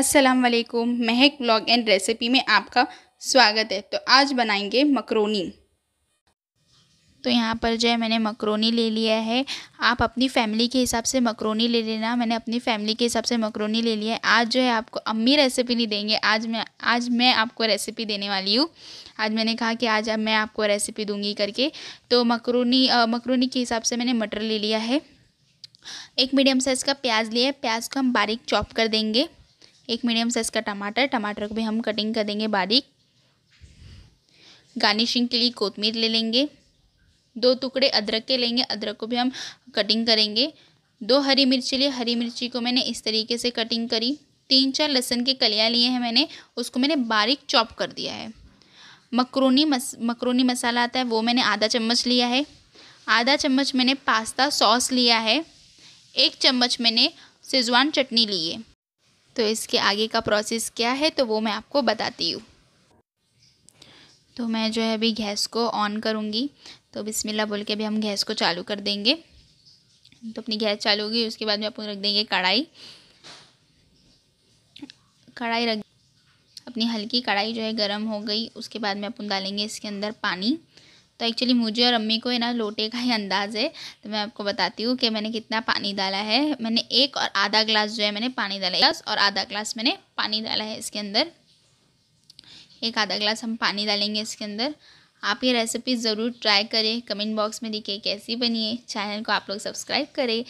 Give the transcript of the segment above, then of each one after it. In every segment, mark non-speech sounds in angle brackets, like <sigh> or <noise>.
अस्सलाम वालेकुम महक ब्लॉग एंड रेसिपी में आपका स्वागत है तो आज बनाएंगे मकरोनी तो यहाँ पर जो है मैंने मकरोनी ले लिया है आप अपनी फैमिली के हिसाब से मकरोनी ले लेना मैंने अपनी फैमिली के हिसाब से मकरोनी ले लिया है आज जो है आपको अम्मी रेसिपी नहीं देंगे आज मैं आज मैं आपको रेसिपी देने वाली हूँ आज मैंने कहा कि आज मैं आपको रेसिपी दूँगी करके तो मकरोनी मकरोनी के हिसाब से मैंने मटर ले लिया है एक मीडियम साइज़ का प्याज लिया है प्याज को हम बारीक चॉप कर देंगे एक मीडियम साइज़ का टमाटर टमाटर को भी हम कटिंग कर देंगे बारीक गार्निशिंग के लिए कोतमीर ले लेंगे दो टुकड़े अदरक के लेंगे अदरक को भी हम कटिंग करेंगे दो हरी मिर्ची लिए हरी मिर्ची को मैंने इस तरीके से कटिंग करी तीन चार लहसुन के कलियाँ लिए हैं मैंने उसको मैंने बारीक चॉप कर दिया है मकरोनी मस मकरोनी मसाला आता है वो मैंने आधा चम्मच लिया है आधा चम्मच मैंने पास्ता सॉस लिया है एक चम्मच मैंने सेजवान चटनी ली है तो इसके आगे का प्रोसेस क्या है तो वो मैं आपको बताती हूँ तो मैं जो है अभी गैस को ऑन करूँगी तो बिस्मिल्ला बोल के अभी हम गैस को चालू कर देंगे तो अपनी गैस चालू होगी उसके बाद में अपन रख देंगे कढ़ाई कढ़ाई रख अपनी हल्की कढ़ाई जो है गर्म हो गई उसके बाद में अपन डालेंगे इसके अंदर पानी तो एक्चुअली मुझे और अम्मी को है ना लोटे का ही अंदाज़ है तो मैं आपको बताती हूँ कि मैंने कितना पानी डाला है मैंने एक और आधा ग्लास जो है मैंने पानी डाला है और आधा ग्लास मैंने पानी डाला है इसके अंदर एक आधा ग्लास हम पानी डालेंगे इसके अंदर आप ये रेसिपी ज़रूर ट्राई करें कमेंट बॉक्स में लिखे कैसी बनी है चैनल को आप लोग सब्सक्राइब करें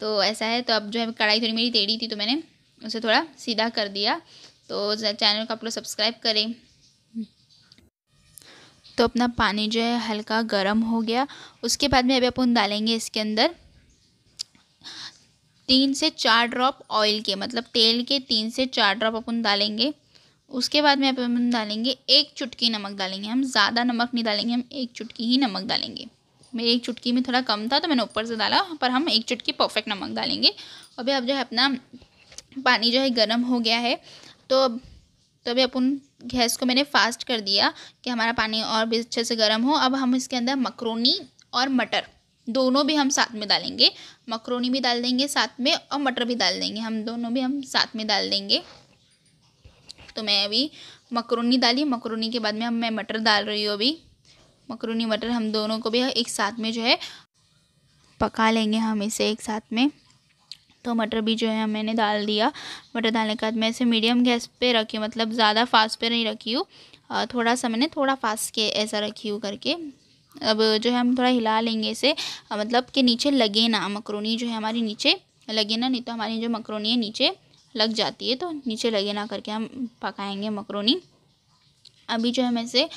तो ऐसा है तो अब जो है कढ़ाई थोड़ी मेरी टेढ़ी थी तो मैंने उसे थोड़ा सीधा कर दिया तो चैनल को आप लोग सब्सक्राइब करें तो अपना पानी जो है हल्का गर्म हो गया उसके बाद में अभी अपन डालेंगे इसके अंदर तीन से चार ड्रॉप ऑयल के मतलब तेल के तीन से चार ड्रॉप अपन डालेंगे उसके बाद में अपन डालेंगे एक चुटकी नमक डालेंगे हम ज़्यादा नमक नहीं डालेंगे हम एक चुटकी ही नमक डालेंगे मेरी एक चुटकी में थोड़ा कम था तो मैंने ऊपर से डाला पर हम एक चुटकी परफेक्ट नमक डालेंगे अभी अब जो है अपना पानी जो है गर्म हो गया है तो अब तो अभी अपन गैस को मैंने फास्ट कर दिया कि हमारा पानी और भी अच्छे से गर्म हो अब हम इसके अंदर मकरोनी और मटर दोनों भी हम साथ में डालेंगे मकरोनी भी डाल देंगे साथ में और मटर भी डाल देंगे हम दोनों भी हम साथ में डाल देंगे तो मैं अभी मकरोनी डाली मकरोनी के बाद में हम मैं मटर डाल रही हूँ अभी मकरोनी मटर हम दोनों को भी एक साथ में जो है पका लेंगे हम इसे एक साथ में तो मटर भी जो है मैंने डाल दिया मटर डालने के बाद मैं इसे मीडियम गैस पे रखी हूँ मतलब ज़्यादा फास्ट पे नहीं रखी हूँ थोड़ा सा मैंने थोड़ा फास्ट के ऐसा रखी हूँ करके अब जो है हम थोड़ा हिला लेंगे इसे मतलब कि नीचे लगे ना मकरोनी जो है हमारी नीचे लगे ना नहीं तो हमारी जो मकरोनी है नीचे लग जाती है तो नीचे लगे ना करके हम पकाएँगे मकरोनी अभी जो है मैं इसे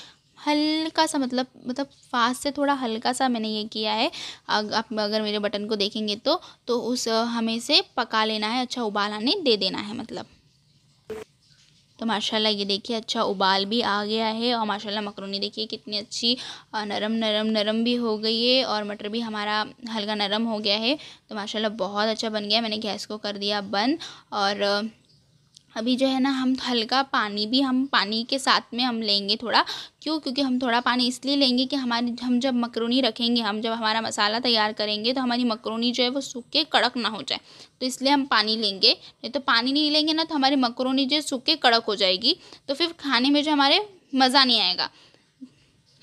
हल्का सा मतलब मतलब फास्ट से थोड़ा हल्का सा मैंने ये किया है अग, आप अगर मेरे बटन को देखेंगे तो तो उस हमें से पका लेना है अच्छा उबाल आने दे देना है मतलब तो माशाल्लाह ये देखिए अच्छा उबाल भी आ गया है और माशाल्लाह मकरूनी देखिए कितनी अच्छी नरम नरम नरम भी हो गई है और मटर भी हमारा हल्का नरम हो गया है तो माशाल्लाह बहुत अच्छा बन गया मैंने गैस को कर दिया बंद और अभी जो है ना हम हल्का पानी भी हम पानी के साथ में हम लेंगे थोड़ा क्यों क्योंकि हम थोड़ा पानी इसलिए लेंगे कि हमारी हम जब मकरूनी रखेंगे हम जब हमारा मसाला तैयार करेंगे तो हमारी मकरोनी जो है वो सूख के कड़क ना हो जाए तो इसलिए हम पानी लेंगे नहीं तो पानी नहीं लेंगे ना तो हमारी मकरोनी जो है सूख के कड़क हो जाएगी तो फिर खाने में जो हमारे मज़ा नहीं आएगा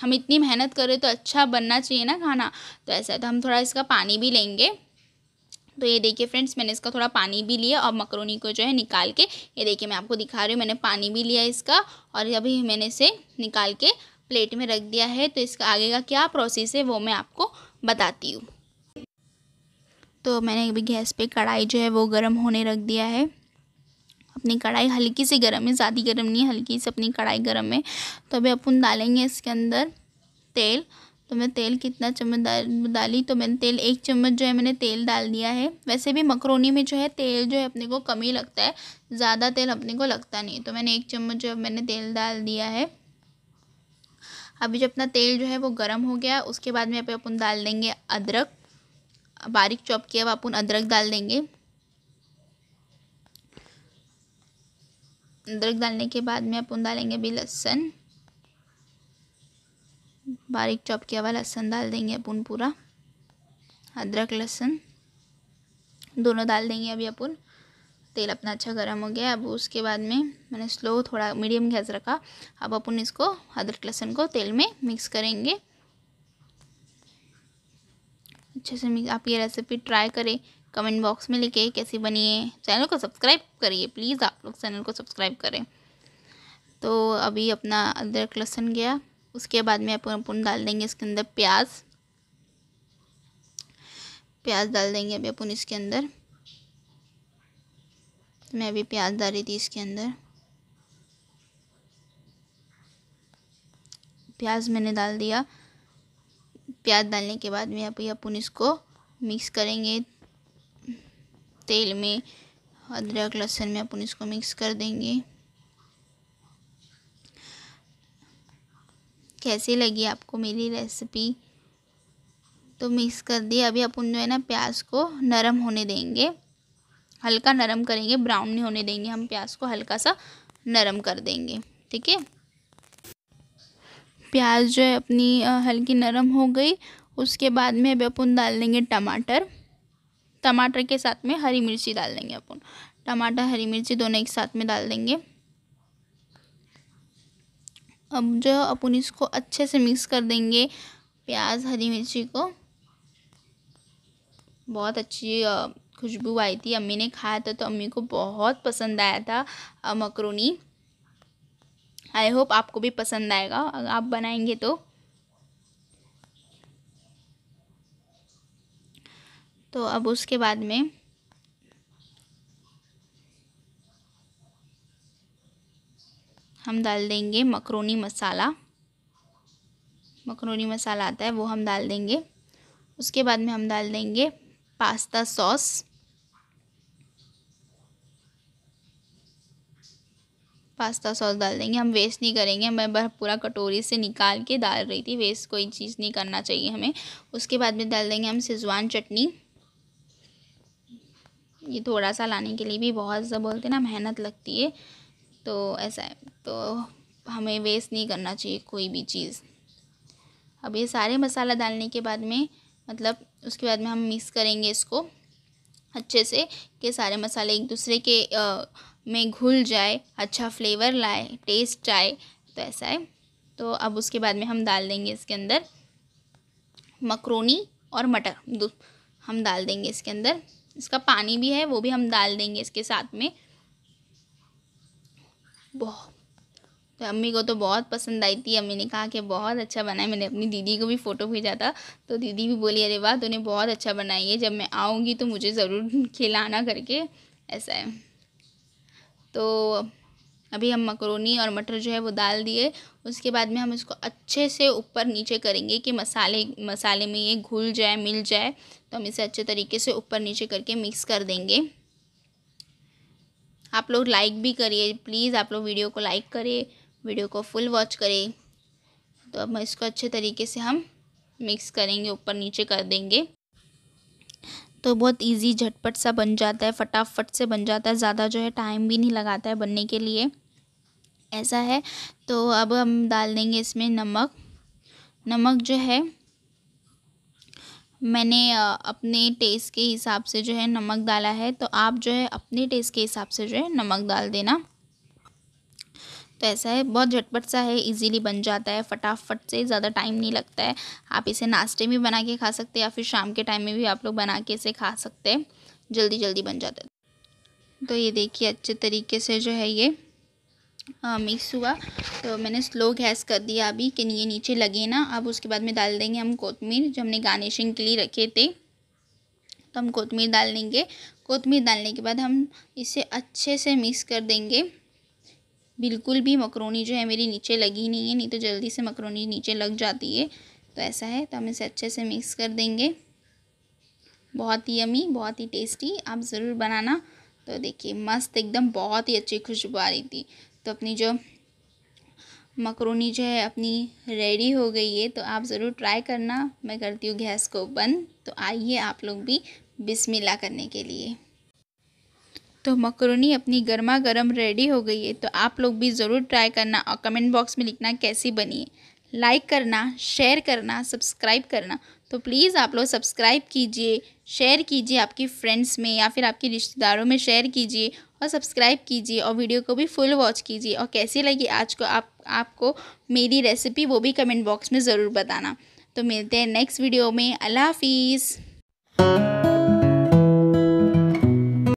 हम इतनी मेहनत करें तो अच्छा बनना चाहिए ना खाना तो ऐसा तो हम थोड़ा इसका पानी भी लेंगे तो ये देखिए फ्रेंड्स मैंने इसका थोड़ा पानी भी लिया और मकरोनी को जो है निकाल के ये देखिए मैं आपको दिखा रही हूँ मैंने पानी भी लिया इसका और अभी मैंने इसे निकाल के प्लेट में रख दिया है तो इसका आगे का क्या प्रोसेस है वो मैं आपको बताती हूँ तो मैंने अभी गैस पे कढ़ाई जो है वो गर्म होने रख दिया है अपनी कढ़ाई हल्की सी गर्म है ज़्यादा गर्म नहीं हल्की सी अपनी कढ़ाई गर्म है तो अभी अपन डालेंगे इसके अंदर तेल तो मैं तेल कितना चम्मच डाली तो मैंने तेल एक चम्मच जो है मैंने तेल डाल दिया है वैसे भी मकरोनी में जो है तेल जो है अपने को कम ही लगता है ज़्यादा तेल अपने को लगता नहीं तो मैंने एक चम्मच जो है मैंने तेल डाल दिया है अभी जो अपना तेल जो है वो गर्म हो गया उसके बाद में अभी अपन डाल देंगे अदरक बारीक चॉप किया हुआ अपन अदरक डाल देंगे अदरक डालने के बाद में अपन डालेंगे अभी लहसुन बारीक चॉप किया हुआ लहसुन डाल देंगे अपन पूरा अदरक लहसुन दोनों डाल देंगे अभी अपन तेल अपना अच्छा गर्म हो गया अब उसके बाद में मैंने स्लो थोड़ा मीडियम गैस रखा अब अपन इसको अदरक लहसुन को तेल में मिक्स करेंगे अच्छे से मिक्स आप ये रेसिपी ट्राई करें कमेंट बॉक्स में लिखे कैसी बनी है चैनल को सब्सक्राइब करिए प्लीज़ आप लोग चैनल को सब्सक्राइब करें तो अभी अपना अदरक लहसुन गया उसके बाद में अपन अपन डाल देंगे इसके अंदर प्याज प्याज डाल देंगे अभी अपन इसके अंदर मैं अभी प्याज डाली थी इसके अंदर प्याज मैंने डाल दिया प्याज डालने के बाद में अभी अपन इसको मिक्स करेंगे तेल में अदरक लहसुन में अपन इसको मिक्स कर देंगे कैसी लगी आपको मेरी रेसिपी तो मिक्स कर दिया अभी अपन जो है ना प्याज को नरम होने देंगे हल्का नरम करेंगे ब्राउन नहीं होने देंगे हम प्याज को हल्का सा नरम कर देंगे ठीक है प्याज जो है अपनी हल्की नरम हो गई उसके बाद में अभी अपन डाल देंगे टमाटर टमाटर के साथ में हरी मिर्ची डाल देंगे अपन टमाटर हरी मिर्ची दोनों एक साथ में डाल देंगे अब जो अपन इसको अच्छे से मिक्स कर देंगे प्याज हरी मिर्ची को बहुत अच्छी खुशबू आई थी अम्मी ने खाया था तो अम्मी को बहुत पसंद आया था मकरोनी आई होप आपको भी पसंद आएगा अगर आप बनाएंगे तो तो अब उसके बाद में हम डाल देंगे मकरोनी मसाला मकरोनी मसाला आता है वो हम डाल देंगे उसके बाद में हम डाल देंगे पास्ता सॉस पास्ता सॉस डाल देंगे हम वेस्ट नहीं करेंगे मैं पूरा कटोरी से निकाल के डाल रही थी वेस्ट कोई चीज़ नहीं करना चाहिए हमें उसके बाद में डाल देंगे हम सिजवान चटनी ये थोड़ा सा लाने के लिए भी बहुत ज़्यादा बोलते ना मेहनत लगती है तो ऐसा है तो हमें वेस्ट नहीं करना चाहिए कोई भी चीज़ अब ये सारे मसाला डालने के बाद में मतलब उसके बाद में हम मिक्स करेंगे इसको अच्छे से कि सारे मसाले एक दूसरे के आ, में घुल जाए अच्छा फ्लेवर लाए टेस्ट आए तो ऐसा है तो अब उसके बाद में हम डाल देंगे इसके अंदर मकरोनी और मटर हम डाल देंगे इसके अंदर इसका पानी भी है वो भी हम डाल देंगे इसके साथ में बहुत तो अम्मी को तो बहुत पसंद आई थी अम्मी ने कहा कि बहुत अच्छा बना है मैंने अपनी दीदी को भी फ़ोटो भेजा था तो दीदी भी बोली अरे वाह तूने बहुत अच्छा बनाई है जब मैं आऊँगी तो मुझे ज़रूर <laughs> खिलाना करके ऐसा है तो अभी हम मकरोनी और मटर जो है वो डाल दिए उसके बाद में हम इसको अच्छे से ऊपर नीचे करेंगे कि मसाले मसाले में ये घुल जाए मिल जाए तो हम इसे अच्छे तरीके से ऊपर नीचे करके मिक्स कर देंगे आप लोग लाइक भी करिए प्लीज़ आप लोग वीडियो को लाइक करिए वीडियो को फुल वॉच करें तो अब इसको अच्छे तरीके से हम मिक्स करेंगे ऊपर नीचे कर देंगे तो बहुत इजी झटपट सा बन जाता है फटाफट से बन जाता है ज़्यादा जो है टाइम भी नहीं लगाता है बनने के लिए ऐसा है तो अब हम डाल देंगे इसमें नमक नमक जो है मैंने अपने टेस्ट के हिसाब से जो है नमक डाला है तो आप जो है अपने टेस्ट के हिसाब से जो है नमक डाल देना तो ऐसा है बहुत झटपट सा है इजीली बन जाता है फटाफट से ज़्यादा टाइम नहीं लगता है आप इसे नाश्ते में बना के खा सकते हैं या फिर शाम के टाइम में भी आप लोग बना के इसे खा सकते हैं जल्दी जल्दी बन जाता है तो ये देखिए अच्छे तरीके से जो है ये मिक्स हुआ तो मैंने स्लो गैस कर दिया अभी कि ये नीचे लगे ना अब उसके बाद में डाल देंगे हम कोतमीर जो हमने गार्निशिंग के लिए रखे थे तो हम कोतमीर डाल देंगे कोतमीर डालने के बाद हम इसे अच्छे से मिक्स कर देंगे बिल्कुल भी मकरोनी जो है मेरी नीचे लगी नहीं है नहीं तो जल्दी से मकरोनी नीचे लग जाती है तो ऐसा है तो हम इसे अच्छे से मिक्स कर देंगे बहुत ही अमी बहुत ही टेस्टी आप ज़रूर बनाना तो देखिए मस्त एकदम बहुत ही अच्छी खुशबू आ रही थी तो अपनी जो मकरोनी जो है अपनी रेडी हो गई है तो आप ज़रूर ट्राई करना मैं करती हूँ गैस को बंद तो आइए आप लोग भी बिस्मिल्लाह करने के लिए तो मकरोनी अपनी गर्मा गर्म रेडी हो गई है तो आप लोग भी ज़रूर ट्राई करना और कमेंट बॉक्स में लिखना कैसी बनी है लाइक करना शेयर करना सब्सक्राइब करना तो प्लीज़ आप लोग सब्सक्राइब कीजिए शेयर कीजिए आपकी फ्रेंड्स में या फिर आपके रिश्तेदारों में शेयर कीजिए और सब्सक्राइब कीजिए और वीडियो को भी फुल वॉच कीजिए और कैसी लगी आज को आप आपको मेरी रेसिपी वो भी कमेंट बॉक्स में ज़रूर बताना तो मिलते हैं नेक्स्ट वीडियो में अल्लाह हाफिज़